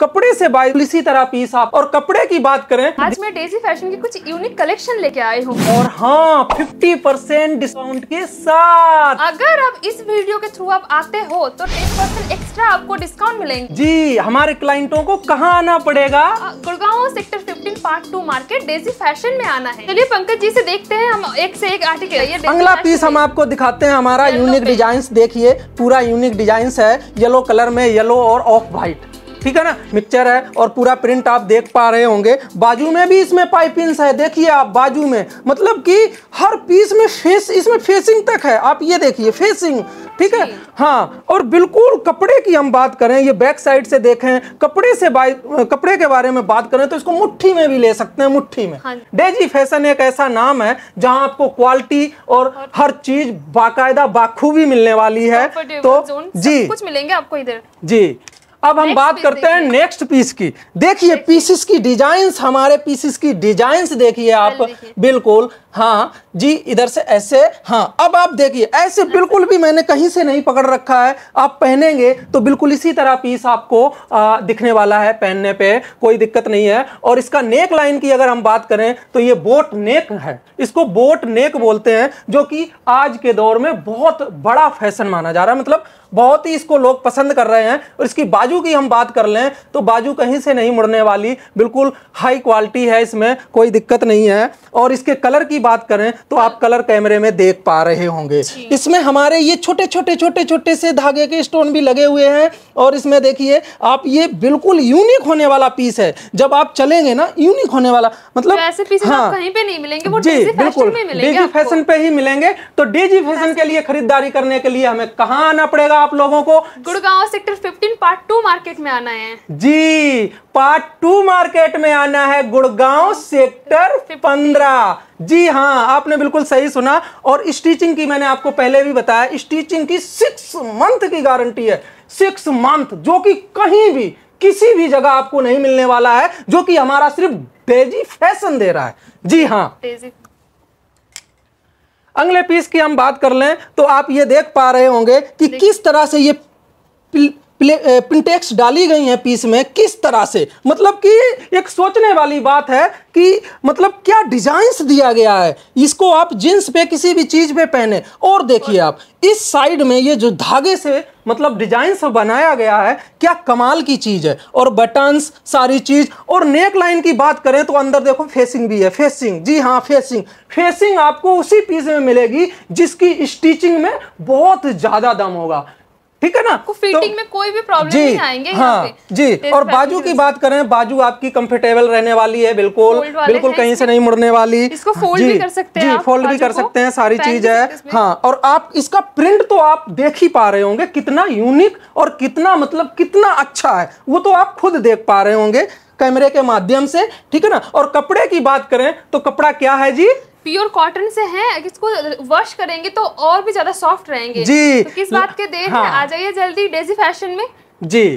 कपड़े से बाय इसी तरह पीस आप और कपड़े की बात करें आज मैं डेजी फैशन की कुछ यूनिक कलेक्शन लेके आई हूँ और हाँ फिफ्टी परसेंट डिस्काउंट के साथ अगर आप इस वीडियो के थ्रू आप आते हो तो टेन परसेंट एक्स्ट्रा आपको डिस्काउंट मिलेंगे जी हमारे क्लाइंटों को कहाँ आना पड़ेगा Gurgaon sector fifteen part two market Daisy Fashion में आना है चलिए पंकज जी ऐसी देखते हैं हम एक ऐसी एक आर्टिकल अगला पीस हम आपको दिखाते हैं हमारा यूनिक डिजाइन देखिए पूरा यूनिक डिजाइन है येलो कलर में येलो और ऑफ व्हाइट ठीक है ना मिक्सर है और पूरा प्रिंट आप देख पा रहे होंगे बाजू में भी इसमें पाइपिंग है देखिए आप बाजू में मतलब कि हर पीस में फेस इसमें फेसिंग तक है आप ये देखिए फेसिंग ठीक है हाँ और बिल्कुल कपड़े की हम बात करें ये बैक साइड से देखें कपड़े से कपड़े के बारे में बात करें तो इसको मुट्ठी में भी ले सकते हैं मुट्ठी में हाँ। डेजी फैशन एक ऐसा नाम है जहां आपको क्वालिटी और हर चीज बाकायदा बाखूबी मिलने वाली है तो जी कुछ मिलेंगे आपको इधर जी अब हम बात करते हैं नेक्स्ट पीस की देखिए पीसेस की डिजाइन हमारे पीसेस की डिजाइन देखिए आप बिल्कुल हाँ जी इधर से ऐसे हाँ अब आप देखिए ऐसे बिल्कुल भी मैंने कहीं से नहीं पकड़ रखा है आप पहनेंगे तो बिल्कुल इसी तरह पीस आपको आ, दिखने वाला है पहनने पे कोई दिक्कत नहीं है और इसका नेक लाइन की अगर हम बात करें तो ये बोट नेक है इसको बोट नेक बोलते हैं जो कि आज के दौर में बहुत बड़ा फैशन माना जा रहा है मतलब बहुत ही इसको लोग पसंद कर रहे हैं और इसकी बाजू की हम बात कर लें तो बाजू कहीं से नहीं मुड़ने वाली बिल्कुल हाई क्वालिटी है इसमें कोई दिक्कत नहीं है और इसके कलर की बात करें तो आप हाँ। कलर कैमरे में देख पा रहे होंगे इसमें हमारे ये छोटे छोटे छोटे छोटे से धागे के स्टोन भी लगे हुए हैं और इसमें देखिए आप ये बिल्कुल यूनिक होने वाला पीस है जब आप चलेंगे ना यूनिक होने वाला मतलब तो ऐसे पीस हाँ, कहीं पे नहीं मिलेंगे वो जी बिल्कुल डेजी फैशन पे ही मिलेंगे तो डेजी फैशन के लिए खरीदारी करने के लिए हमें कहा आना पड़ेगा आप लोगों को Gurgaon sector fifteen part two market में आना है जी पार्ट टू मार्केट में आना है गुड़गांव सेक्टर पंद्रह जी हाँ आपने बिल्कुल सही सुना और स्टिचिंग की मैंने आपको पहले भी बताया स्टिचिंग की सिक्स मंथ की गारंटी है सिक्स मंथ जो कि कहीं भी किसी भी जगह आपको नहीं मिलने वाला है जो कि हमारा सिर्फ डेजी फैशन दे रहा है जी हाँ अगले पीस की हम बात कर लें तो आप ये देख पा रहे होंगे कि किस तरह से ये प्रिंटेक्स डाली गई हैं पीस में किस तरह से मतलब कि एक सोचने वाली बात है कि मतलब क्या डिजाइंस दिया गया है इसको आप जींस पे किसी भी चीज़ पे पहने और देखिए आप इस साइड में ये जो धागे से मतलब डिजाइन से बनाया गया है क्या कमाल की चीज़ है और बटन्स सारी चीज़ और नेक लाइन की बात करें तो अंदर देखो फेसिंग भी है फेसिंग जी हाँ फेसिंग फेसिंग आपको उसी पीस में मिलेगी जिसकी स्टिचिंग में बहुत ज़्यादा दम होगा ठीक है ना आपको फिटिंग तो, में कोई भी प्रॉब्लम नहीं आएंगे हाँ जी और बाजू की बात करें बाजू आपकी कंफर्टेबल रहने वाली है बिल्कुल बिल्कुल कहीं से नहीं मुड़ने वाली इसको फोल्ड भी कर सकते हैं जी फोल्ड भी कर सकते हैं सारी चीज है हाँ और आप इसका प्रिंट तो आप देख ही पा रहे होंगे कितना यूनिक और कितना मतलब कितना अच्छा है वो तो आप खुद देख पा रहे होंगे कैमरे के माध्यम से ठीक है ना और कपड़े की बात करें तो कपड़ा क्या है जी प्योर कॉटन से है इसको वॉश करेंगे तो और भी ज्यादा सॉफ्ट रहेंगे जी तो किस बात के देर हाँ। है आ जाइए जल्दी डेजी फैशन में जी